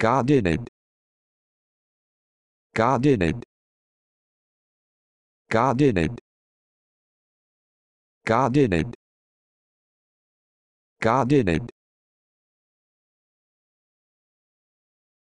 God didn't. God didn't. God didn't. God didn't. God didn't.